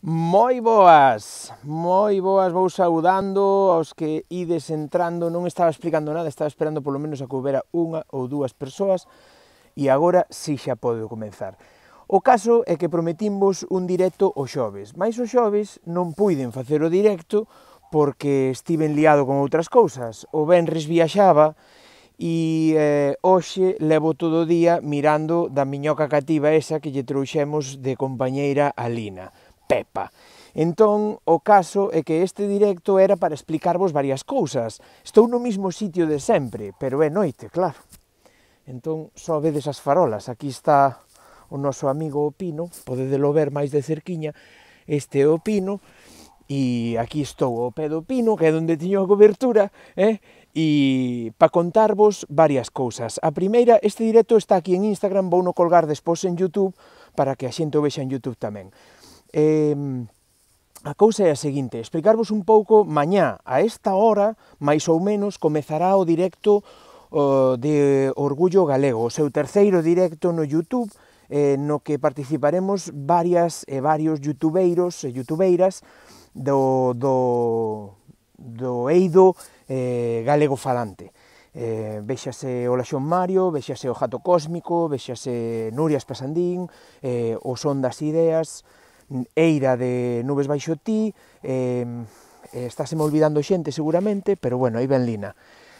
Moi boas, moi boas, vou saudando aos que ides entrando, non estaba explicando nada, estaba esperando polo menos a que houbera unha ou dúas persoas e agora si xa podo comenzar. O caso é que prometimos un directo o xoves, mais o xoves non puiden facer o directo porque estiven liado con outras cousas. O Benres viaxaba e eh, hoxe levo todo o día mirando da miñoca cativa esa que lle trouxemos de compañeira a Lina Pepa. Entón, o caso é que este directo era para explicarvos varias cousas. Estou no mismo sitio de sempre, pero é noite, claro. Entón, só vedes as farolas. Aquí está o noso amigo Opino, podedelo ver máis de cerquiña. Este é o Pino, e aquí estou o pé do Pino, que é onde tiño a cobertura, eh? e para contarvos varias cousas. A primeira, este directo está aquí en Instagram, vou no colgar despois en YouTube, para que a xente o vexa en YouTube tamén. Eh, a cousa é a seguinte, explicarvos un pouco, mañá a esta hora, máis ou menos, comezará o directo o, de Orgullo Galego, o seu terceiro directo no YouTube, eh, no que participaremos varias e varios youtubeiros e youtubeiras do, do, do eido eh, galego falante. Eh, véxase o Laxón Mario, véxase o Jato Cósmico, véxase Nuria Espasandín, eh, o Son das Ideas, eira de nubes baixo ti, eh, estáse me olvidando xente seguramente, pero bueno, aí ven Lina.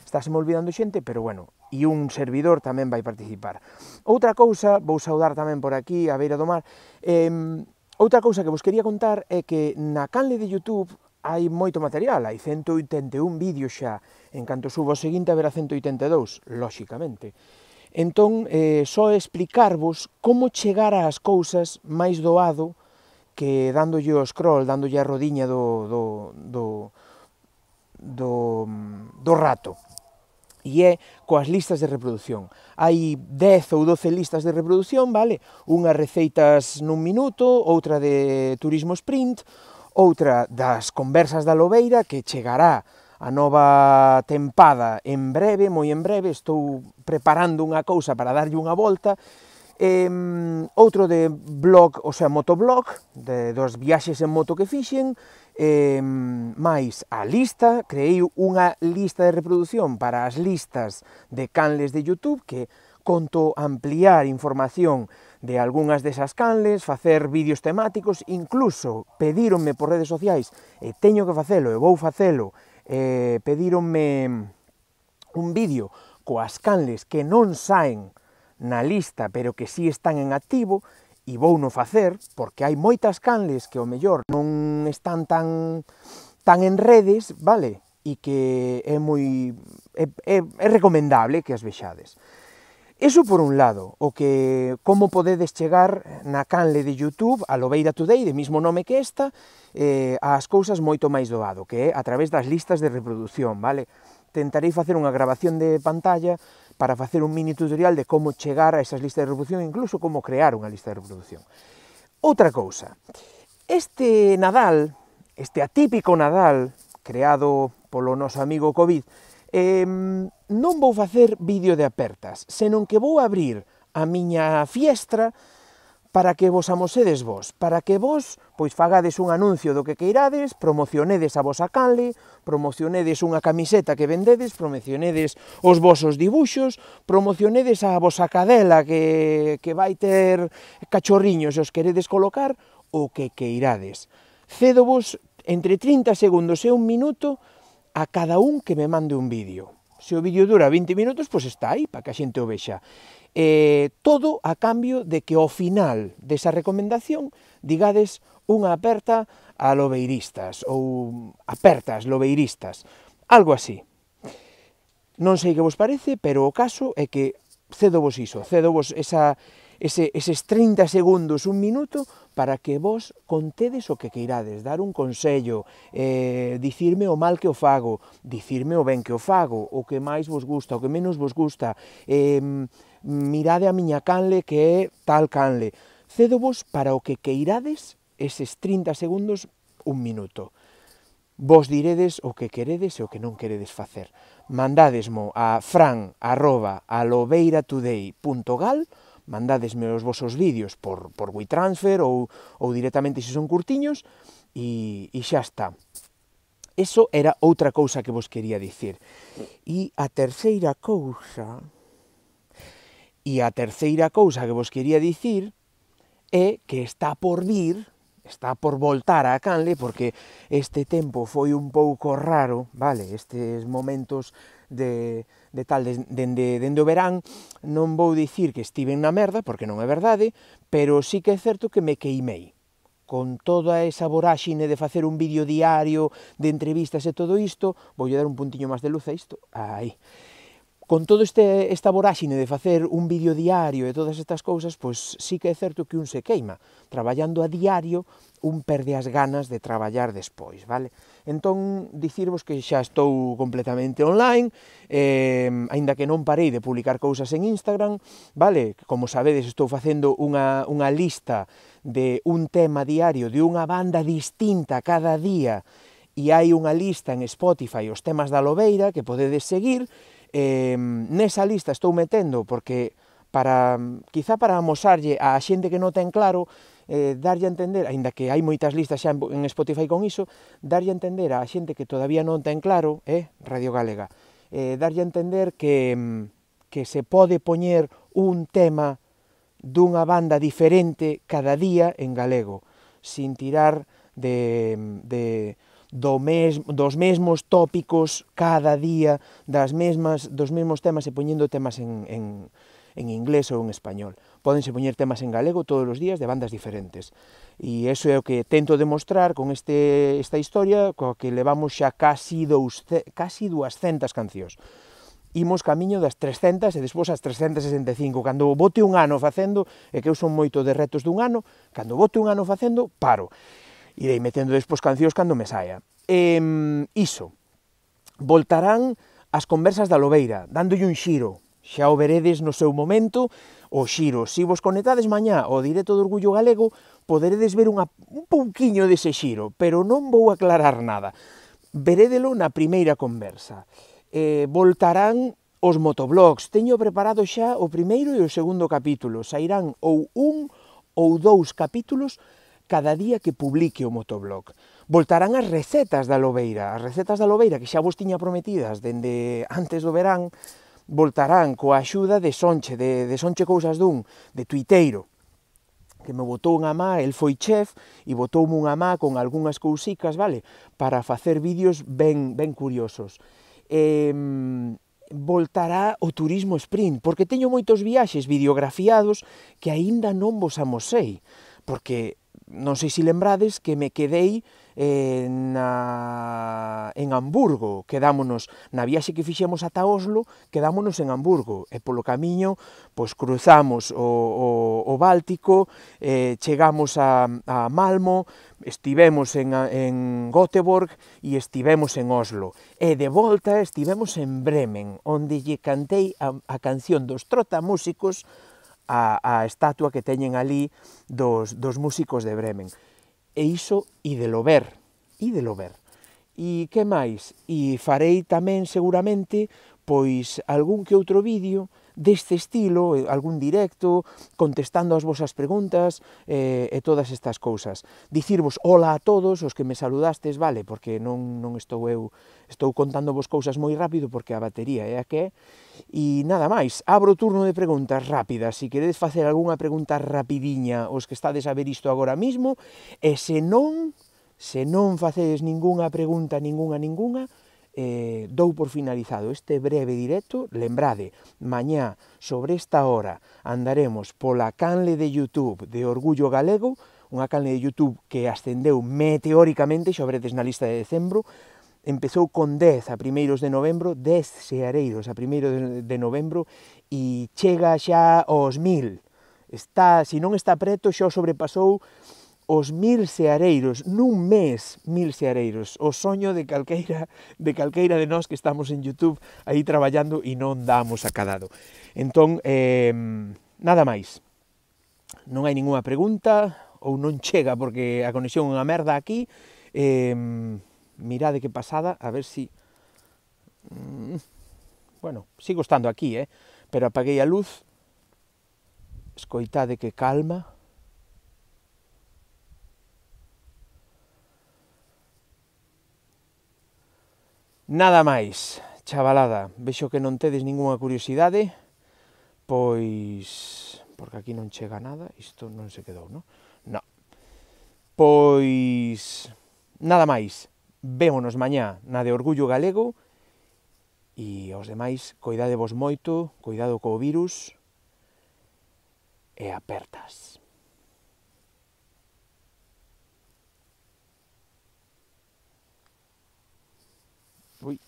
Estáse me olvidando xente, pero bueno, e un servidor tamén vai participar. Outra cousa, vou saudar tamén por aquí, a beira do mar, eh, outra cousa que vos quería contar é que na canle de Youtube hai moito material, hai 181 vídeos xa, en canto subo o seguinte haberá 182, lóxicamente. Entón, eh, só explicarvos como chegar ás cousas máis doado que dándolle o scroll, dándolle a rodiña do, do, do, do, do rato, e é coas listas de reproducción. Hai 10 ou 12 listas de reproducción, vale? Unha receitas nun minuto, outra de turismo sprint, outra das conversas da Lobeira, que chegará a nova tempada en breve, moi en breve, estou preparando unha cousa para darlle unha volta, E, outro de blog, o sea, motoblog, de, dos viaxes en moto que fixen, e, máis a lista, creei unha lista de reprodución para as listas de canles de YouTube que conto ampliar información de algunhas desas canles, facer vídeos temáticos, incluso pedíronme por redes sociais, e teño que facelo, e vou facelo, e pedíronme un vídeo coas canles que non saen na lista, pero que sí están en activo, e vou non facer, porque hai moitas canles que o mellor non están tan, tan en redes, vale? E que é moi... É, é, é recomendable que as vexades. Eso por un lado, o que como podedes chegar na canle de YouTube a Lobeira Today, de mismo nome que esta, eh, as cousas moito máis doado, que é a través das listas de reproducción, vale? Tentarei facer unha grabación de pantalla para facer un mini tutorial de como chegar a esas listas de reproducción, incluso como crear unha lista de reproducción. Outra cousa, este Nadal, este atípico Nadal, creado polo noso amigo Covid, eh, non vou facer vídeo de apertas, senón que vou abrir a miña fiestra para que vos amosedes vos, para que vos pois fagades un anuncio do que queirades, promocionedes a vosa canle, promocionedes unha camiseta que vendedes, promocionedes os vosos dibuxos, promocionedes a vosa cadela que, que vai ter cachorriños e os queredes colocar, o que queirades. Cedo vos entre 30 segundos e un minuto a cada un que me mande un vídeo. Se o vídeo dura 20 minutos, pois está aí para que a xente o vexa. Eh, todo a cambio de que ao final desa recomendación digades unha aperta a lobeiristas ou apertas lobeiristas, algo así. Non sei que vos parece, pero o caso é que cedo vos iso, cedo vos esa, ese, eses 30 segundos, un minuto, para que vos contedes o que queirades, dar un consello, eh, dicirme o mal que o fago, dicirme o ben que o fago, o que máis vos gusta, o que menos vos gusta, eh, mirade a miña canle que é tal canle. Cedo vos para o que queirades eses 30 segundos, un minuto. Vos diredes o que queredes e o que non queredes facer. Mandadesmo a fran.alobeiratoday.gal.com mandadesme os vosos vídeos por, por WeTransfer ou, ou directamente se son curtiños e, e xa está. Eso era outra cousa que vos quería dicir. E a terceira cousa... E a terceira cousa que vos quería dicir é que está por vir está por voltar a Canle porque este tempo foi un pouco raro, vale, estes momentos de, de tal dende, dende o verán non vou dicir que estiven na merda, porque non é verdade, pero sí que é certo que me queimei con toda esa voráxine de facer un vídeo diario, de entrevistas e todo isto, voulle dar un puntiño máis de luz a isto, aí con todo este, esta voráxine de facer un vídeo diario e todas estas cousas, pois sí que é certo que un se queima. Traballando a diario, un perde as ganas de traballar despois, vale? Entón, dicirvos que xa estou completamente online, eh, aínda que non parei de publicar cousas en Instagram, vale? Como sabedes, estou facendo unha, unha lista de un tema diario de unha banda distinta cada día e hai unha lista en Spotify os temas da Lobeira que podedes seguir, Eh, nesa lista estou metendo porque para mm, quizá para amosarlle a xente que non ten claro eh, darlle a entender, aínda que hai moitas listas xa en, Spotify con iso, darlle a entender a xente que todavía non ten claro, eh, Radio Galega, eh, darlle a entender que, mm, que se pode poñer un tema dunha banda diferente cada día en galego, sin tirar de, de, do mes, dos mesmos tópicos cada día, das mesmas, dos mesmos temas e poñendo temas en, en, en inglés ou en español. Pódense poñer temas en galego todos os días de bandas diferentes. E eso é o que tento demostrar con este, esta historia, coa que levamos xa casi, dous, casi 200 cancións imos camiño das 300 e despois as 365. Cando bote un ano facendo, e que eu son moito de retos dun ano, cando bote un ano facendo, paro irei metendo despois cancións cando me saia. E, iso, voltarán as conversas da Lobeira, dándolle un xiro, xa o veredes no seu momento, o xiro. Se vos conectades mañá ao Directo do Orgullo Galego, poderedes ver unha, un pouquiño dese xiro, pero non vou aclarar nada. Verédelo na primeira conversa. Eh, voltarán os motoblogs. Teño preparado xa o primeiro e o segundo capítulo. Sairán ou un ou dous capítulos cada día que publique o motoblog. Voltarán as recetas da lobeira, as recetas da lobeira que xa vos tiña prometidas dende antes do verán, voltarán coa axuda de Sonche, de, de Sonche Cousas Dun, de Tuiteiro, que me botou unha má, el foi chef, e botoume unha má con algunhas cousicas, vale, para facer vídeos ben, ben curiosos. Eh, voltará o turismo sprint, porque teño moitos viaxes videografiados que aínda non vos amosei, porque non sei se lembrades que me quedei en, eh, na, en Hamburgo, quedámonos na viaxe que fixemos ata Oslo, quedámonos en Hamburgo, e polo camiño pois cruzamos o, o, o Báltico, eh, chegamos a, a Malmo, estivemos en, en Göteborg e estivemos en Oslo. E de volta estivemos en Bremen, onde lle cantei a, a canción dos Trotamúsicos a, a estatua que teñen ali dos, dos músicos de Bremen. E iso e de lo ver, e de lo ver. E que máis? E farei tamén seguramente pois algún que outro vídeo deste estilo, eh, algún directo, contestando as vosas preguntas eh, e todas estas cousas. Dicirvos hola a todos, os que me saludastes, vale, porque non, non estou eu, estou contando vos cousas moi rápido porque a batería é a que é. E nada máis, abro turno de preguntas rápidas, se queredes facer algunha pregunta rapidiña os que estades a ver isto agora mismo, e se non, se non facedes ningunha pregunta, ningunha, ningunha, eh, dou por finalizado este breve directo. Lembrade, mañá sobre esta hora andaremos pola canle de YouTube de Orgullo Galego, unha canle de YouTube que ascendeu meteóricamente, sobre na lista de decembro, empezou con 10 a primeiros de novembro, 10 xeareiros a primeiros de novembro e chega xa aos 1000. Está, se non está preto, xa sobrepasou os mil seareiros, nun mes mil seareiros, o soño de calqueira de calqueira de nós que estamos en YouTube aí traballando e non damos acadado. Entón, eh, nada máis. Non hai ningunha pregunta ou non chega porque a conexión é unha merda aquí. Eh, mirade que pasada, a ver si... Mm, bueno, sigo estando aquí, eh? pero apaguei a luz, escoitade que calma, Nada máis, chavalada, vexo que non tedes ningunha curiosidade, pois... porque aquí non chega nada, isto non se quedou, non? No. Pois... nada máis, vémonos mañá na de Orgullo Galego e os demais, coidadevos moito, cuidado co virus e apertas. Oui.